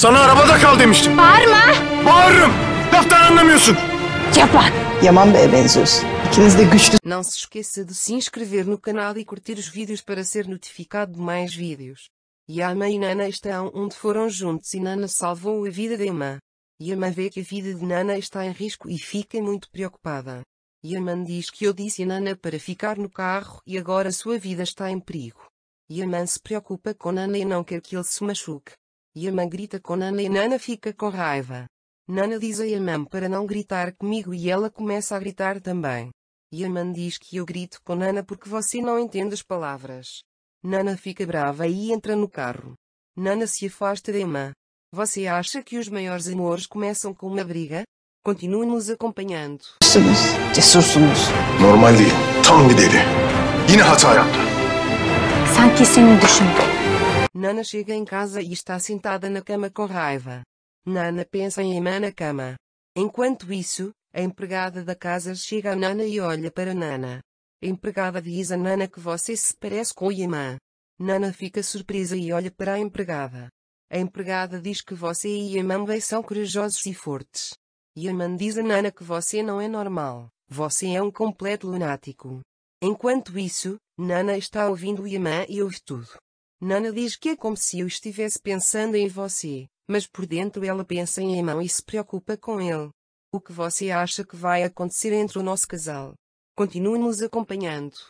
Sana arabada kal demiştim. Bağırma. Bağırırım. Laftan anlamıyorsun. Yaman. Yaman Bey'e benziyorsun. İkiniz de güçlü. Não se esqueça de se inscrever no canal e curtir os vídeos para ser notificado de mais vídeos. Yama e Nana estão onde foram juntos e Nana salvou a vida de Yama. Yama vê que a vida de Nana está em risco e fica muito preocupada. Yaman diz que eu disse a Nana para ficar no carro e agora sua vida está em perigo. Yaman se preocupa com Nana e não quer que ele se machuque. Yaman grita com Nana e Nana fica com raiva. Nana diz a Yaman para não gritar comigo e ela começa a gritar também. Yaman diz que eu grito com Nana porque você não entende as palavras. Nana fica brava e entra no carro. Nana se afasta de Yaman. Você acha que os maiores amores começam com uma briga? Continue nos acompanhando. Cesursunuz, cesursunuz. Normal değil, tam bir deli. Yine hata yaptı. Sanki seni düşündüm. Nana chega em casa e está sentada na cama com raiva. Nana pensa em Iman na cama. Enquanto isso, a empregada da casa chega a Nana e olha para Nana. A empregada diz a Nana que você se parece com Iman. Nana fica surpresa e olha para a empregada. A empregada diz que você e bem são corajosos e fortes. Iman diz a Nana que você não é normal, você é um completo lunático. Enquanto isso, Nana está ouvindo Yaman e ouve tudo. Nana diz que é como se eu estivesse pensando em você, mas por dentro ela pensa em Emão e se preocupa com ele. O que você acha que vai acontecer entre o nosso casal? Continue nos acompanhando.